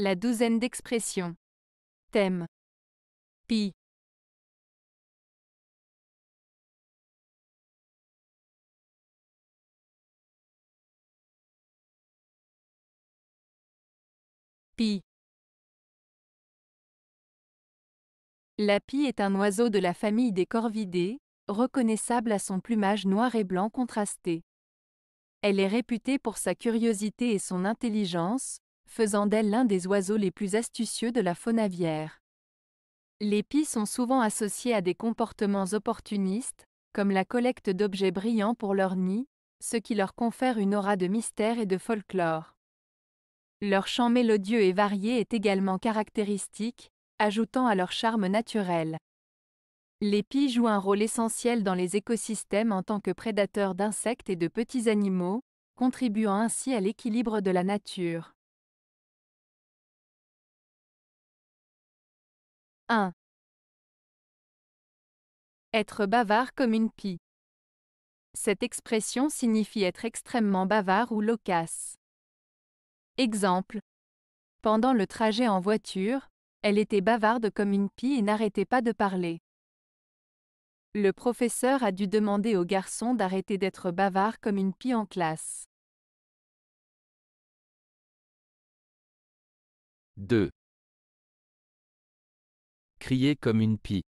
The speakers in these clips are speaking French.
La douzaine d'expressions. Thème. Pi. Pi. La pie est un oiseau de la famille des corvidés, reconnaissable à son plumage noir et blanc contrasté. Elle est réputée pour sa curiosité et son intelligence, faisant d'elle l'un des oiseaux les plus astucieux de la faune aviaire. Les pies sont souvent associées à des comportements opportunistes, comme la collecte d'objets brillants pour leur nid, ce qui leur confère une aura de mystère et de folklore. Leur chant mélodieux et varié est également caractéristique, ajoutant à leur charme naturel. Les pies jouent un rôle essentiel dans les écosystèmes en tant que prédateurs d'insectes et de petits animaux, contribuant ainsi à l'équilibre de la nature. 1. Être bavard comme une pie. Cette expression signifie être extrêmement bavard ou loquace. Exemple. Pendant le trajet en voiture, elle était bavarde comme une pie et n'arrêtait pas de parler. Le professeur a dû demander au garçon d'arrêter d'être bavard comme une pie en classe. 2 crier comme une pie.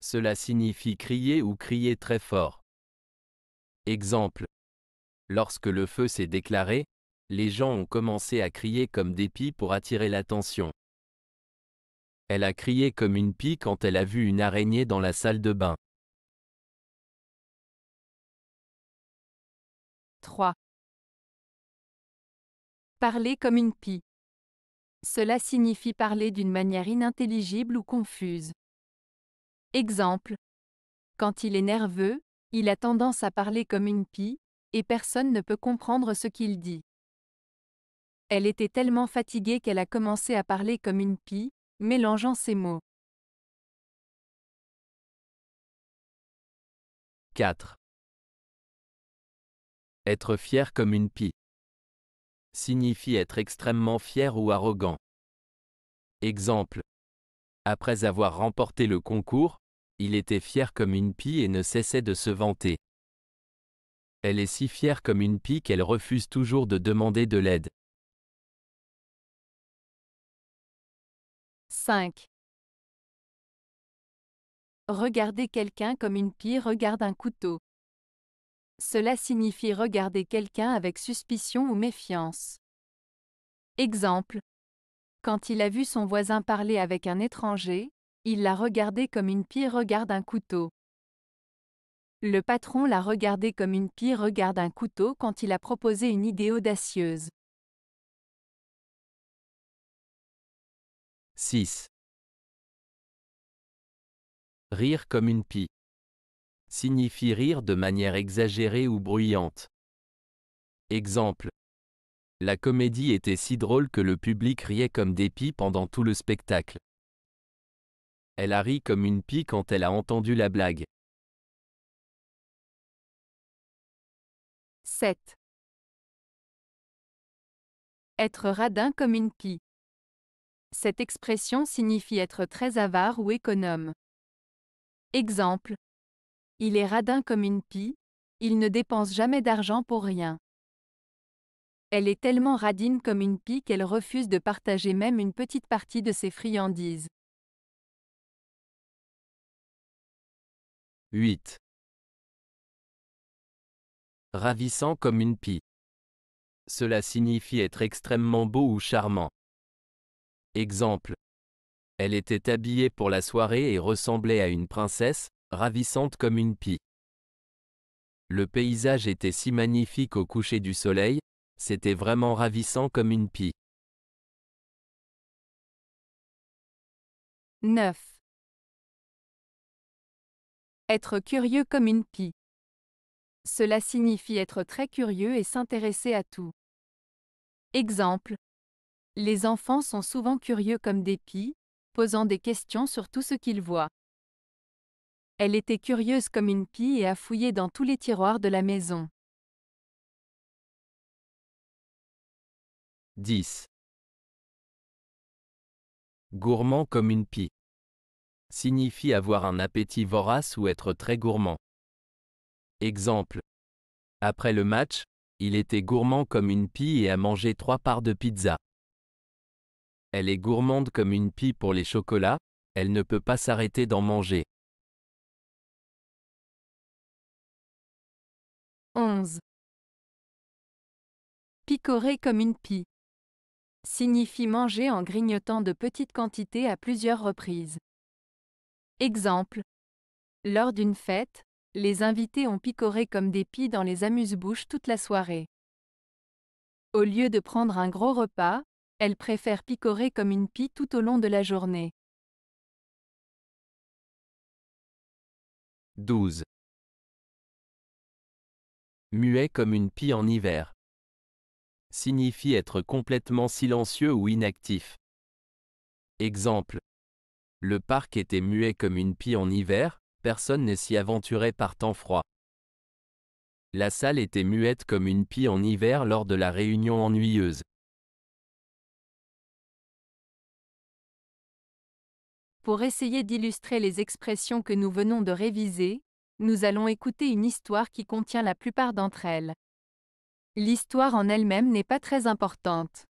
Cela signifie crier ou crier très fort. Exemple. Lorsque le feu s'est déclaré, les gens ont commencé à crier comme des pies pour attirer l'attention. Elle a crié comme une pie quand elle a vu une araignée dans la salle de bain. 3. Parler comme une pie. Cela signifie parler d'une manière inintelligible ou confuse. Exemple. Quand il est nerveux, il a tendance à parler comme une pie, et personne ne peut comprendre ce qu'il dit. Elle était tellement fatiguée qu'elle a commencé à parler comme une pie, mélangeant ses mots. 4. Être fier comme une pie signifie être extrêmement fier ou arrogant. Exemple. Après avoir remporté le concours, il était fier comme une pie et ne cessait de se vanter. Elle est si fière comme une pie qu'elle refuse toujours de demander de l'aide. 5. Regarder quelqu'un comme une pie regarde un couteau. Cela signifie regarder quelqu'un avec suspicion ou méfiance. Exemple. Quand il a vu son voisin parler avec un étranger, il l'a regardé comme une pie regarde un couteau. Le patron l'a regardé comme une pie regarde un couteau quand il a proposé une idée audacieuse. 6. Rire comme une pie signifie rire de manière exagérée ou bruyante. Exemple. La comédie était si drôle que le public riait comme des pies pendant tout le spectacle. Elle a ri comme une pie quand elle a entendu la blague. 7. Être radin comme une pie. Cette expression signifie être très avare ou économe. Exemple, il est radin comme une pie, il ne dépense jamais d'argent pour rien. Elle est tellement radine comme une pie qu'elle refuse de partager même une petite partie de ses friandises. 8. Ravissant comme une pie. Cela signifie être extrêmement beau ou charmant. Exemple. Elle était habillée pour la soirée et ressemblait à une princesse, ravissante comme une pie. Le paysage était si magnifique au coucher du soleil, c'était vraiment ravissant comme une pie. 9. Être curieux comme une pie. Cela signifie être très curieux et s'intéresser à tout. Exemple. Les enfants sont souvent curieux comme des pies, posant des questions sur tout ce qu'ils voient. Elle était curieuse comme une pie et a fouillé dans tous les tiroirs de la maison. 10. Gourmand comme une pie. Signifie avoir un appétit vorace ou être très gourmand. Exemple. Après le match, il était gourmand comme une pie et a mangé trois parts de pizza. Elle est gourmande comme une pie pour les chocolats, elle ne peut pas s'arrêter d'en manger. 11. Picorer comme une pie. Signifie manger en grignotant de petites quantités à plusieurs reprises. Exemple. Lors d'une fête, les invités ont picoré comme des pies dans les amuse-bouches toute la soirée. Au lieu de prendre un gros repas, elles préfèrent picorer comme une pie tout au long de la journée. 12 muet comme une pie en hiver. Signifie être complètement silencieux ou inactif. Exemple. Le parc était muet comme une pie en hiver, personne ne s'y aventurait par temps froid. La salle était muette comme une pie en hiver lors de la réunion ennuyeuse. Pour essayer d'illustrer les expressions que nous venons de réviser, nous allons écouter une histoire qui contient la plupart d'entre elles. L'histoire en elle-même n'est pas très importante.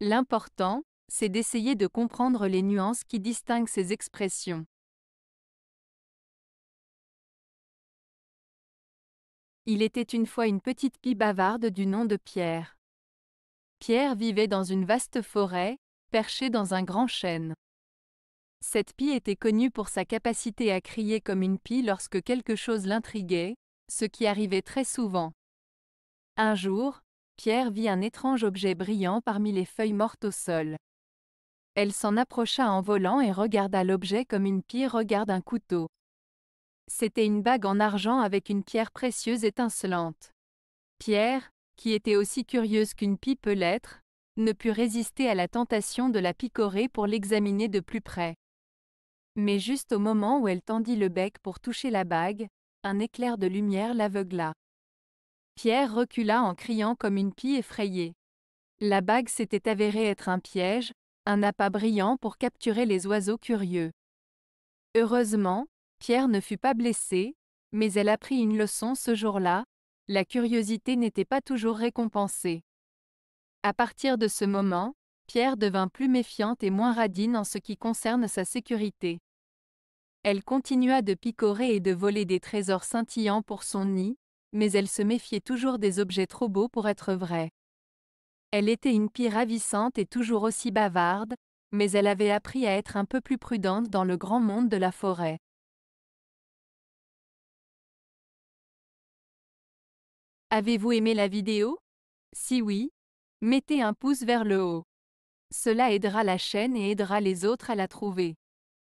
L'important, c'est d'essayer de comprendre les nuances qui distinguent ces expressions. Il était une fois une petite pie bavarde du nom de Pierre. Pierre vivait dans une vaste forêt, perché dans un grand chêne. Cette pie était connue pour sa capacité à crier comme une pie lorsque quelque chose l'intriguait, ce qui arrivait très souvent. Un jour, Pierre vit un étrange objet brillant parmi les feuilles mortes au sol. Elle s'en approcha en volant et regarda l'objet comme une pie regarde un couteau. C'était une bague en argent avec une pierre précieuse étincelante. Pierre, qui était aussi curieuse qu'une pie peut l'être, ne put résister à la tentation de la picorer pour l'examiner de plus près. Mais juste au moment où elle tendit le bec pour toucher la bague, un éclair de lumière l'aveugla. Pierre recula en criant comme une pie effrayée. La bague s'était avérée être un piège, un appât brillant pour capturer les oiseaux curieux. Heureusement, Pierre ne fut pas blessée, mais elle apprit une leçon ce jour-là, la curiosité n'était pas toujours récompensée. À partir de ce moment, Pierre devint plus méfiante et moins radine en ce qui concerne sa sécurité. Elle continua de picorer et de voler des trésors scintillants pour son nid, mais elle se méfiait toujours des objets trop beaux pour être vrais. Elle était une pie ravissante et toujours aussi bavarde, mais elle avait appris à être un peu plus prudente dans le grand monde de la forêt. Avez-vous aimé la vidéo Si oui, mettez un pouce vers le haut. Cela aidera la chaîne et aidera les autres à la trouver.